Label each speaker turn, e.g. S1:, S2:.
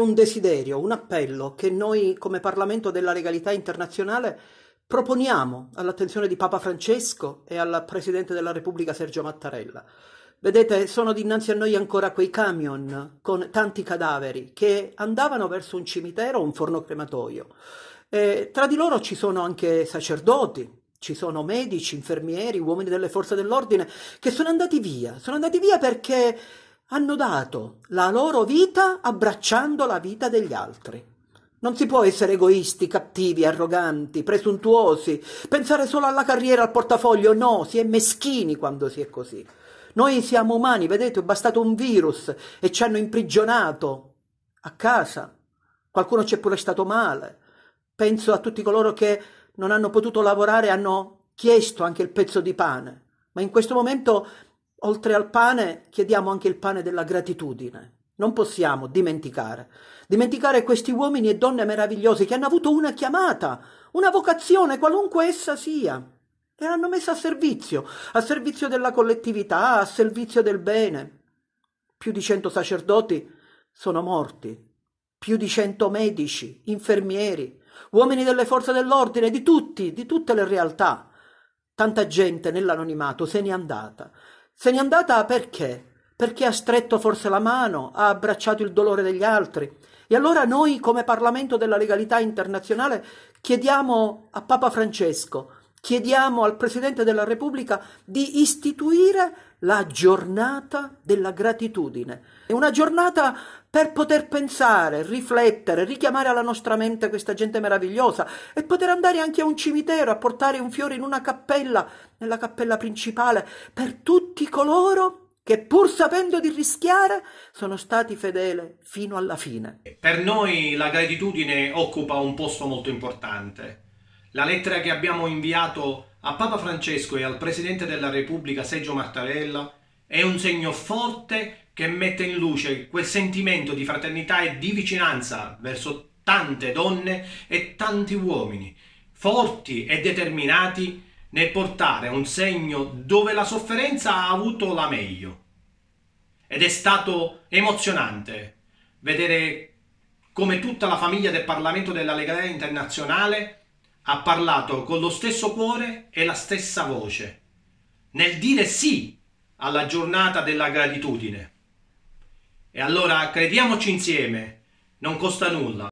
S1: un desiderio, un appello che noi come Parlamento della Legalità Internazionale proponiamo all'attenzione di Papa Francesco e al Presidente della Repubblica Sergio Mattarella. Vedete, sono dinanzi a noi ancora quei camion con tanti cadaveri che andavano verso un cimitero o un forno crematoio. E eh, tra di loro ci sono anche sacerdoti, ci sono medici, infermieri, uomini delle forze dell'ordine che sono andati via, sono andati via perché hanno dato la loro vita abbracciando la vita degli altri. Non si può essere egoisti, cattivi, arroganti, presuntuosi, pensare solo alla carriera, al portafoglio, no, si è meschini quando si è così. Noi siamo umani, vedete, è bastato un virus e ci hanno imprigionato a casa. Qualcuno ci è pure stato male. Penso a tutti coloro che non hanno potuto lavorare, e hanno chiesto anche il pezzo di pane. Ma in questo momento oltre al pane, chiediamo anche il pane della gratitudine. Non possiamo dimenticare. Dimenticare questi uomini e donne meravigliosi che hanno avuto una chiamata, una vocazione, qualunque essa sia, e l'hanno messa a servizio, a servizio della collettività, a servizio del bene. Più di cento sacerdoti sono morti, più di cento medici, infermieri, uomini delle forze dell'ordine, di tutti, di tutte le realtà. Tanta gente nell'anonimato se n'è andata, se n'è andata perché? Perché ha stretto forse la mano, ha abbracciato il dolore degli altri. E allora noi, come Parlamento della Legalità Internazionale, chiediamo a Papa Francesco chiediamo al Presidente della Repubblica di istituire la giornata della gratitudine. È una giornata per poter pensare, riflettere, richiamare alla nostra mente questa gente meravigliosa e poter andare anche a un cimitero a portare un fiore in una cappella, nella cappella principale, per tutti coloro che pur sapendo di rischiare sono stati fedeli fino alla fine.
S2: Per noi la gratitudine occupa un posto molto importante la lettera che abbiamo inviato a Papa Francesco e al Presidente della Repubblica Sergio Mattarella è un segno forte che mette in luce quel sentimento di fraternità e di vicinanza verso tante donne e tanti uomini, forti e determinati nel portare un segno dove la sofferenza ha avuto la meglio. Ed è stato emozionante vedere come tutta la famiglia del Parlamento della Lega Internazionale ha parlato con lo stesso cuore e la stessa voce nel dire sì alla giornata della gratitudine. E allora crediamoci insieme, non costa nulla.